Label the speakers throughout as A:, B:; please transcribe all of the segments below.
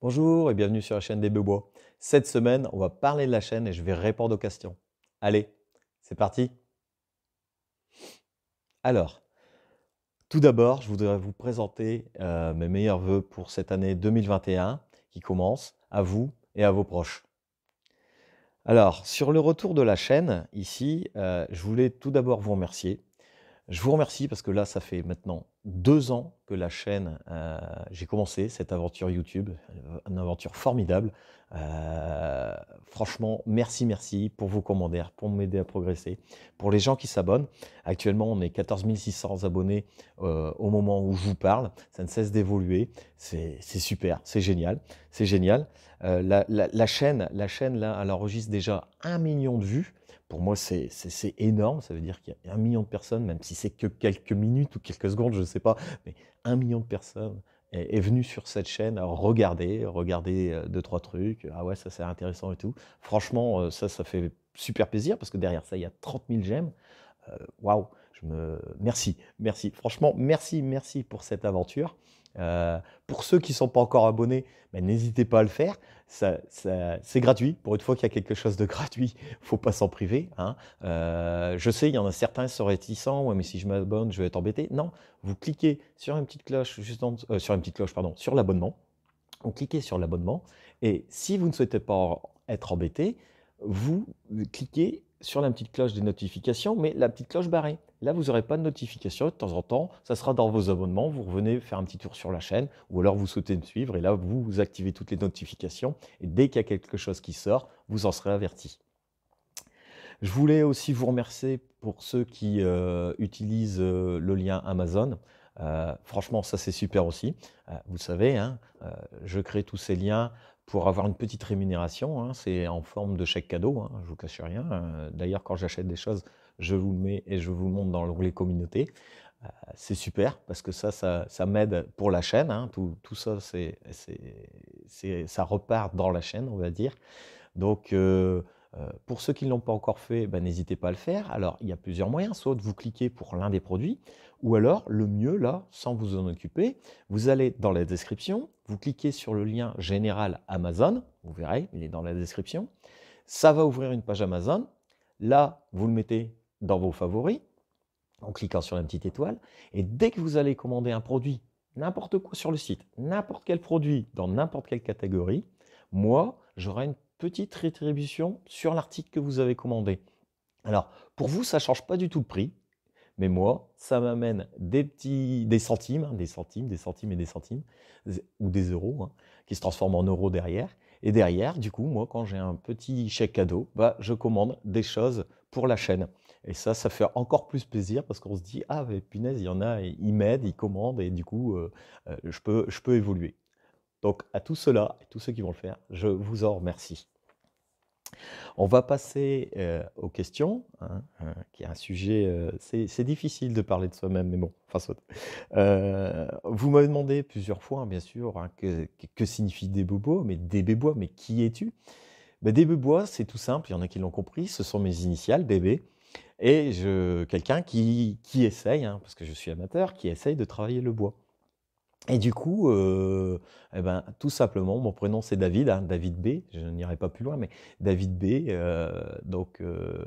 A: Bonjour et bienvenue sur la chaîne des Bebois. Cette semaine, on va parler de la chaîne et je vais répondre aux questions. Allez, c'est parti Alors, tout d'abord, je voudrais vous présenter euh, mes meilleurs voeux pour cette année 2021 qui commence, à vous et à vos proches. Alors, sur le retour de la chaîne, ici, euh, je voulais tout d'abord vous remercier. Je vous remercie parce que là, ça fait maintenant deux ans que la chaîne, euh, j'ai commencé cette aventure YouTube, une aventure formidable. Euh, franchement, merci, merci pour vos commentaires, pour m'aider à progresser. Pour les gens qui s'abonnent, actuellement on est 14 600 abonnés euh, au moment où je vous parle, ça ne cesse d'évoluer, c'est super, c'est génial, c'est génial. La, chaîne, la chaîne là, elle enregistre déjà un million de vues pour moi, c'est énorme. Ça veut dire qu'il y a un million de personnes, même si c'est que quelques minutes ou quelques secondes, je sais sais pas, mais un million de personnes est, venu sur cette chaîne à regarder, regarder euh, deux, trois trucs. Ah ouais, ça c'est intéressant et tout. Franchement, euh, ça, ça fait super plaisir parce que derrière ça, il y a 30 000 j'aime. Euh, waouh, je me. Merci, merci. Franchement, merci, merci pour cette aventure. Euh, pour ceux qui ne sont pas encore abonnés, ben, n'hésitez pas à le faire. c'est gratuit. Pour une fois qu'il y a quelque chose de gratuit, il ne faut pas s'en priver. Hein. Euh, je sais, il y en a certains qui sont réticents. mais si je m'abonne, je vais être embêté. Non, vous cliquez sur une petite cloche, juste euh, sur une petite cloche, pardon, sur l'abonnement. Vous cliquez sur l'abonnement et si vous ne souhaitez pas être embêté, vous cliquez sur la petite cloche des notifications, mais la petite cloche barrée. Là, vous n'aurez pas de notification. De temps en temps, ça sera dans vos abonnements. Vous revenez faire un petit tour sur la chaîne ou alors vous souhaitez me suivre et là, vous activez toutes les notifications. Et dès qu'il y a quelque chose qui sort, vous en serez averti. Je voulais aussi vous remercier pour ceux qui euh, utilisent euh, le lien Amazon. Euh, franchement, ça c'est super aussi. vous le savez, hein, je crée tous ces liens pour avoir une petite rémunération. Hein, c'est en forme de chèque cadeau, Je hein, je vous cache rien. D'ailleurs, quand j'achète des choses, je vous le mets et je vous montre dans les communautés. Euh, c'est super parce que ça, ça, m'aide pour la chaîne. Hein. Tout, ça, c'est, ça repart dans la chaîne, on va dire. Donc, euh, euh, pour ceux qui ne l'ont pas encore fait, ben, n'hésitez pas à le faire. Alors, il y a plusieurs moyens. Soit vous cliquez pour l'un des produits, ou alors, le mieux, là, sans vous en occuper, vous allez dans la description, vous cliquez sur le lien général Amazon. Vous verrez, il est dans la description. Ça va ouvrir une page Amazon. Là, vous le mettez dans vos favoris en cliquant sur la petite étoile. Et dès que vous allez commander un produit, n'importe quoi sur le site, n'importe quel produit dans n'importe quelle catégorie, moi, j'aurai une petite rétribution sur l'article que vous avez commandé. Alors, pour vous, ça ne change pas du tout le prix, mais moi, ça m'amène des petits, des centimes, hein, des centimes, des centimes et des centimes, ou des euros, hein, qui se transforment en euros derrière. Et derrière, du coup, moi, quand j'ai un petit chèque cadeau, bah, je commande des choses pour la chaîne. Et ça, ça fait encore plus plaisir parce qu'on se dit Ah, mais punaise, il y en a, ils m'aident, ils commandent et du coup, euh, euh, je, peux, je peux évoluer. Donc, à tous ceux-là et tous ceux qui vont le faire, je vous en remercie. On va passer euh, aux questions, hein, hein, qui est un sujet. c'est difficile de parler de soi-même, mais bon, face soit. vous m'avez demandé plusieurs fois, hein, bien sûr, que, que, signifient des bobos, mais des bébois, mais qui es-tu bah, DB Bois, c'est tout simple, il y en a qui l'ont compris, ce sont mes initiales, DB. Et je, quelqu'un qui, qui essaye, hein, parce que je suis amateur, qui essaye de travailler le bois. Et du coup, euh, eh ben, tout simplement, mon prénom c'est David, hein, David B, je n'irai pas plus loin, mais David B, euh, donc euh,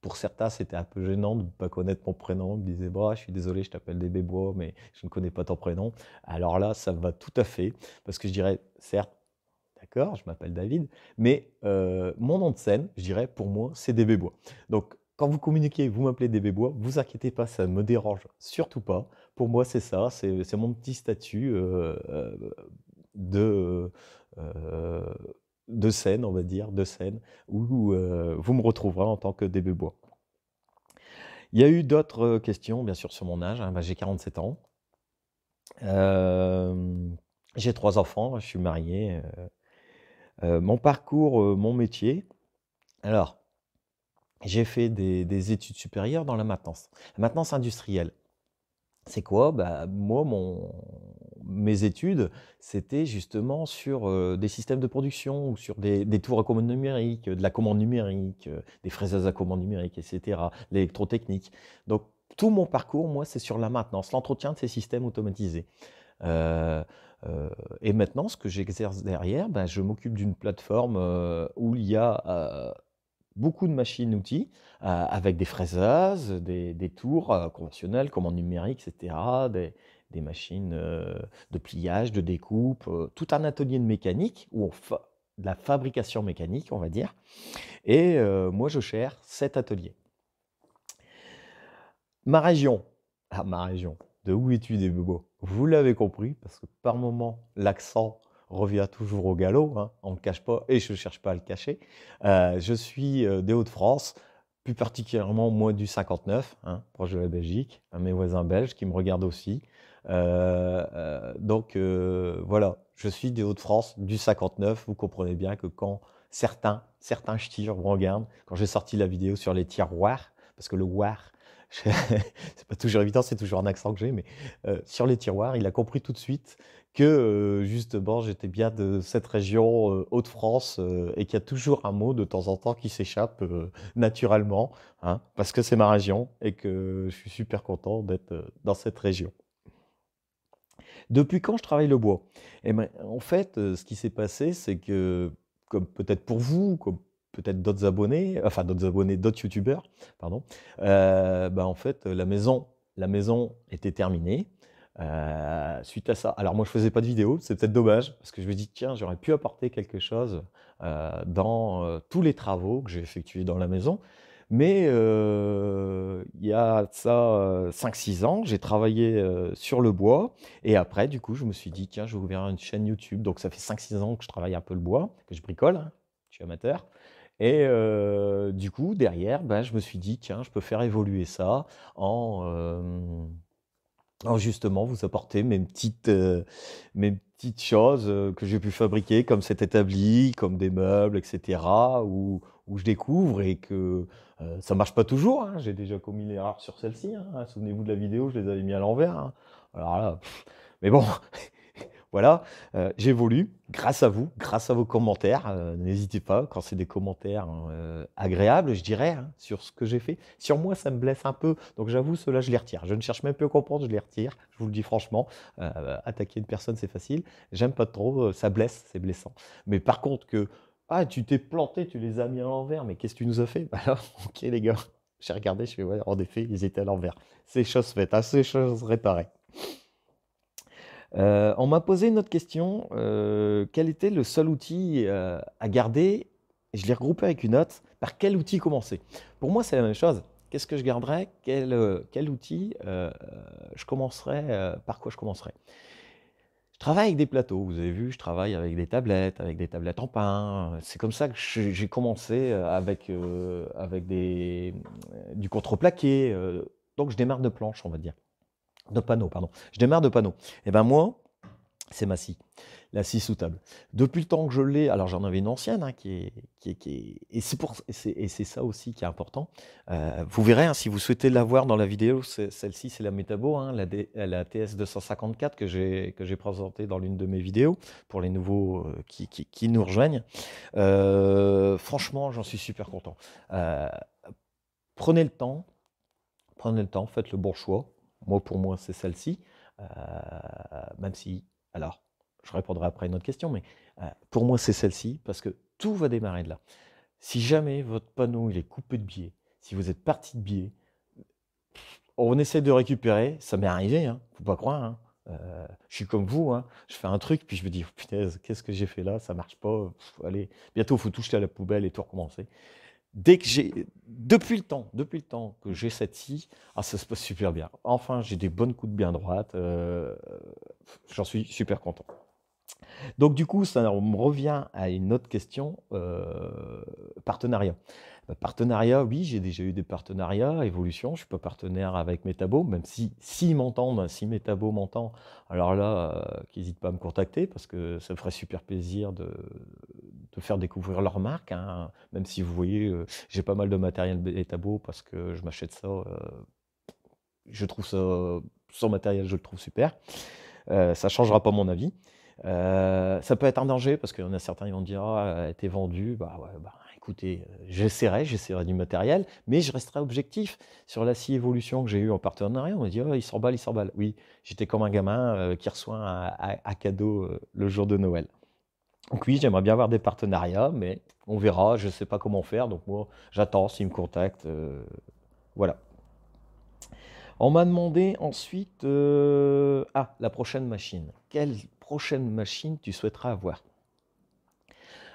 A: pour certains c'était un peu gênant de ne pas connaître mon prénom, ils me disaient bah, je suis désolé, je t'appelle DB Bois, mais je ne connais pas ton prénom ». Alors là, ça va tout à fait, parce que je dirais, certes, je m'appelle David. Mais euh, mon nom de scène, je dirais, pour moi, c'est Débébois. Donc, quand vous communiquez, vous m'appelez Débébois, vous inquiétez pas, ça me dérange surtout pas. Pour moi, c'est ça, c'est mon petit statut euh, euh, de, de scène, on va dire, de scène, où vous me retrouverez en tant que bois Il y a eu d'autres questions, bien sûr, sur mon âge. Hein. Bah, j'ai 47 ans. J'ai trois enfants, je suis marié, euh, mon parcours, euh, mon métier. Alors, j'ai fait des, études supérieures dans la maintenance, la maintenance industrielle. C'est quoi bah, Moi, mes études, c'était justement sur euh, des systèmes de production ou sur des, tours à commande numérique, de la commande numérique, des fraises à commande numérique, etc., l'électrotechnique. Donc, tout mon parcours, moi, c'est sur la maintenance, l'entretien de ces systèmes automatisés. Euh, euh, et maintenant, ce que j'exerce derrière, ben, je m'occupe d'une plateforme euh, où il y a beaucoup de machines-outils avec des fraiseuses, des, tours conventionnels comme en numérique etc., des, machines de pliage, de découpe, tout un atelier de mécanique ou de la fabrication mécanique, on va dire. Et moi, je gère cet atelier. Ma région, ah, ma région, de où es-tu des bobos vous l'avez compris, parce que par moment, l'accent revient toujours au galop, hein, on ne le cache pas et je ne cherche pas à le cacher. Euh, je suis euh, des Hauts-de-France, plus particulièrement moi du 59, hein, proche de la Belgique, à hein, mes voisins belges qui me regardent aussi. Euh, donc voilà, je suis des Hauts-de-France du 59. Vous comprenez bien que quand certains, certains ch'tis vous regardent, quand j'ai sorti la vidéo sur les tiroirs, parce que le war, c'est pas toujours évident, c'est toujours un accent que j'ai, mais euh, sur les tiroirs, il a compris tout de suite que euh, justement j'étais bien de cette région euh, haute france et qu'il y a toujours un mot de temps en temps qui s'échappe naturellement, hein, parce que c'est ma région et que je suis super content d'être dans cette région. Depuis quand je travaille le bois eh ben, En fait, ce qui s'est passé, c'est que, comme peut-être pour vous, comme peut-être d'autres abonnés, enfin d'autres abonnés, d'autres youtubeurs, pardon, bah en fait, la maison, la maison était terminée. Euh, suite à ça, alors moi je faisais pas de vidéo, c'est peut-être dommage, parce que je me dis, tiens, j'aurais pu apporter quelque chose euh, dans tous les travaux que j'ai effectués dans la maison. Mais il y a ça 5-6 ans, j'ai travaillé sur le bois et après, du coup, je me suis dit, tiens, je vais ouvrir une chaîne YouTube. Donc ça fait 5-6 ans que je travaille un peu le bois, que je bricole, hein, je suis amateur. Et euh, du coup, derrière, ben, je me suis dit, tiens, je peux faire évoluer ça en, euh, justement vous apporter mes petites, euh, petites choses que j'ai pu fabriquer, comme cet établi, comme des meubles, etc., où, où je découvre et que ça marche pas toujours. Hein. J'ai déjà commis l'erreur sur celle-ci. Hein. Souvenez-vous de la vidéo, je les avais mis à l'envers. Hein. mais bon. Voilà, euh, j'évolue grâce à vous, grâce à vos commentaires. Euh, n'hésitez pas, quand c'est des commentaires hein, euh, agréables, je dirais, hein, sur ce que j'ai fait. Sur moi, ça me blesse un peu. Donc j'avoue, cela, je les retire. Je ne cherche même plus à comprendre, je les retire. Je vous le dis franchement, attaquer une personne, c'est facile. J'aime pas trop, ça blesse, c'est blessant. Mais par contre, que. Ah, tu t'es planté, tu les as mis à l'envers, mais qu'est-ce que tu nous as fait bah alors, ok les gars, j'ai regardé, je fais, ouais, en effet, ils étaient à l'envers. C'est chose faite, hein, c'est chose réparée. Euh, on m'a posé une autre question. Euh, quel était le seul outil euh, à garder Je l'ai regroupé avec une note. Par quel outil commencer Pour moi, c'est la même chose. Qu'est-ce que je garderais quel, outil je commencerai Par quoi je commencerai je travaille avec des plateaux, vous avez vu, je travaille avec des tablettes, avec des tablettes en pain. C'est comme ça que j'ai commencé avec, du contreplaqué. Donc je démarre de planche, on va dire de panneaux, pardon. Je démarre de panneaux. Et eh ben moi, c'est ma scie, la scie sous table. Depuis le temps que je l'ai, alors j'en avais une ancienne, hein, qui, est, qui, et c'est pour et c'est ça aussi qui est important. Euh, vous verrez, hein, si vous souhaitez la voir dans la vidéo, celle-ci c'est la Metabo, hein, la, TS 254 que j'ai que j'ai présentée dans l'une de mes vidéos pour les nouveaux euh, qui, qui, nous rejoignent. Euh, franchement, j'en suis super content. prenez le temps, prenez le temps, faites le bon choix. Moi, pour moi, c'est celle-ci. Euh, même si, alors, je répondrai après une autre question, mais euh, pour moi, c'est celle-ci parce que tout va démarrer de là. Si jamais votre panneau il est coupé de biais, si vous êtes parti de biais, on essaie de récupérer. Ça m'est arrivé, hein, faut pas croire. Hein. Euh, je suis comme vous, hein, je fais un truc, puis je me dis, oh, putain, qu'est-ce que j'ai fait là Ça marche pas, allez, bientôt, il faut toucher à la poubelle et tout recommencer dès que j'ai, depuis le temps, depuis le temps que j'ai cette scie, ah, ça se passe super bien. Enfin, j'ai des bonnes coups de bien droite. Euh, j'en suis super content. Donc du coup, ça me revient à une autre question, euh, partenariat. Bah, partenariat, oui, j'ai déjà eu des partenariats, évolution, je suis pas partenaire avec Metabo, même si s'ils si m'entendent, hein, si Metabo m'entend, alors là, euh, qu'ils n'hésitent pas à me contacter, parce que ça me ferait super plaisir de, faire découvrir leur marque, hein. même si vous voyez, euh, j'ai pas mal de matériel tableaux parce que je m'achète ça, euh, je trouve ça, son matériel, je le trouve super. Euh, ça changera pas mon avis. ça peut être un danger parce qu'il y en a certains qui vont dire ah, a été vendu, bah, ouais, bah écoutez, j'essaierai, j'essaierai du matériel, mais je resterai objectif. Sur la scie évolution que j'ai eu en partenariat, on va dit oh, il s'emballe, il s'emballe. Oui, j'étais comme un gamin qui reçoit à cadeau le jour de Noël. Donc oui, j'aimerais bien avoir des partenariats, mais on verra, je ne sais pas comment faire, donc moi j'attends s'ils me contactent. Euh, voilà. On m'a demandé ensuite, euh, ah, la prochaine machine. Quelle prochaine machine tu souhaiteras avoir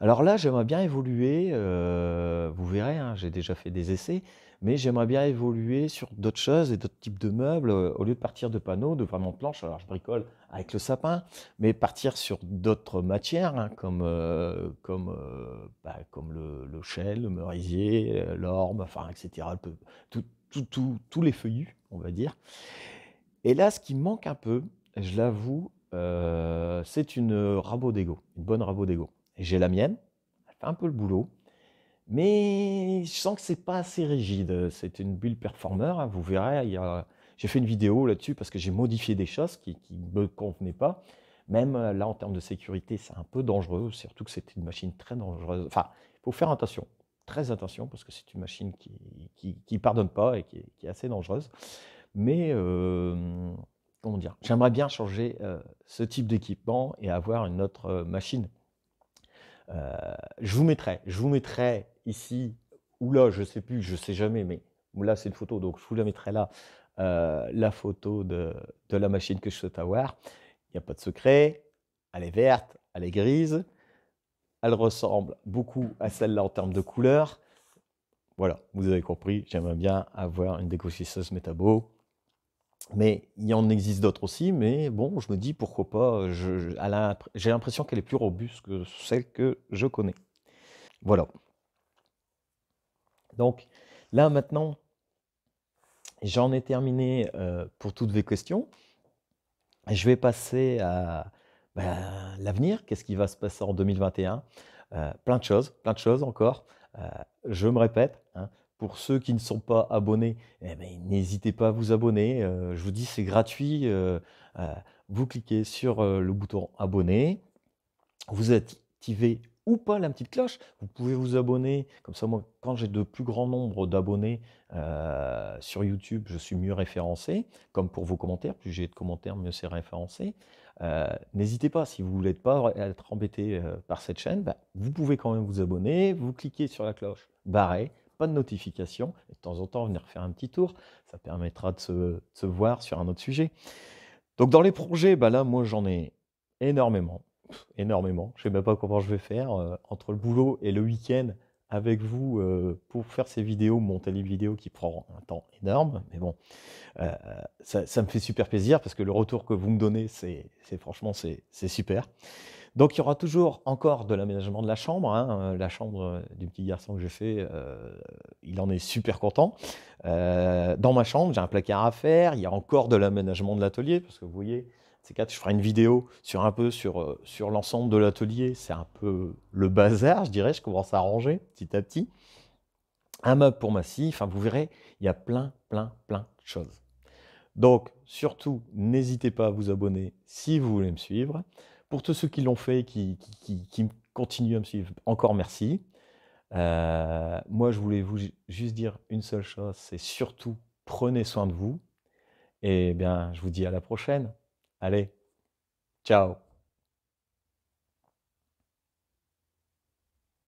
A: alors là, j'aimerais bien évoluer, euh, vous verrez, hein, j'ai déjà fait des essais, mais j'aimerais bien évoluer sur d'autres choses et d'autres types de meubles, euh, au lieu de partir de panneaux, de vraiment planches, alors je bricole avec le sapin, mais partir sur d'autres matières, hein, comme, euh, comme, bah, comme le, chêne, le merisier, l'orme, enfin, etc., tous les feuillus, on va dire. Et là, ce qui manque un peu, je l'avoue, c'est une rabot d'ego, une bonne rabot d'ego j'ai la mienne, elle fait un peu le boulot, mais je sens que c'est pas assez rigide. C'est une bulle performer, hein, vous verrez. J'ai fait une vidéo là-dessus parce que j'ai modifié des choses qui ne me convenaient pas. Même euh, là, en termes de sécurité, c'est un peu dangereux, surtout que c'est une machine très dangereuse. Enfin, il faut faire attention, très attention, parce que c'est une machine qui ne pardonne pas et qui est, assez dangereuse. Mais, euh, comment dire, j'aimerais bien changer euh, ce type d'équipement et avoir une autre machine. Euh, je vous mettrai, je vous mettrai ici ou là, je sais plus, je sais jamais, mais là c'est une photo, donc je vous la mettrai là, euh, la photo de, de, la machine que je souhaite avoir. Il n'y a pas de secret, elle est verte, elle est grise, elle ressemble beaucoup à celle-là en termes de couleur. Voilà, vous avez compris, j'aimerais bien avoir une décochisseuse métabo mais il en existe d'autres aussi, mais bon, je me dis pourquoi pas. J'ai l'impression qu'elle est plus robuste que celle que je connais. Voilà. Donc là maintenant, j'en ai terminé euh, pour toutes vos questions. Je vais passer à ben, l'avenir. Qu'est-ce qui va se passer en 2021 euh, Plein de choses, plein de choses encore. Euh, je me répète, hein, pour ceux qui ne sont pas abonnés, eh ben, n'hésitez pas à vous abonner. Euh, je vous dis, c'est gratuit. Euh, euh, vous cliquez sur le bouton abonner. Vous activez ou pas la petite cloche. Vous pouvez vous abonner. Comme ça, moi, quand j'ai de plus grand nombre d'abonnés sur YouTube, je suis mieux référencé. Comme pour vos commentaires, plus j'ai de commentaires, mieux c'est référencé. N'hésitez pas, si vous ne voulez pas être embêté par cette chaîne, bah, vous pouvez quand même vous abonner. Vous cliquez sur la cloche barrée pas de notification. Et de temps en temps, venir faire un petit tour, ça permettra de se, voir sur un autre sujet. Donc dans les projets, bah là, moi j'en ai énormément, énormément. Je sais même pas comment je vais faire euh, entre le boulot et le week-end avec vous euh, pour faire ces vidéos, monter les vidéos qui prend un temps énorme. Mais bon, euh, ça, me fait super plaisir parce que le retour que vous me donnez, c'est franchement, c'est super. Donc il y aura toujours encore de l'aménagement de la chambre. Hein, euh, la chambre du petit garçon que j'ai fait, il en est super content. dans ma chambre, j'ai un placard à faire. Il y a encore de l'aménagement de l'atelier parce que vous voyez, c'est quatre, je ferai une vidéo sur un peu sur, euh, sur l'ensemble de l'atelier. C'est un peu le bazar, je dirais. Je commence à ranger petit à petit. Un meuble pour ma scie. Enfin, vous verrez, il y a plein, plein, plein de choses. Donc, surtout, n'hésitez pas à vous abonner si vous voulez me suivre. Pour tous ceux qui l'ont fait qui, qui, qui, continuent à me suivre, encore merci. Euh, moi, je voulais vous juste dire une seule chose, c'est surtout prenez soin de vous. Et bien, je vous dis à la prochaine. Allez, ciao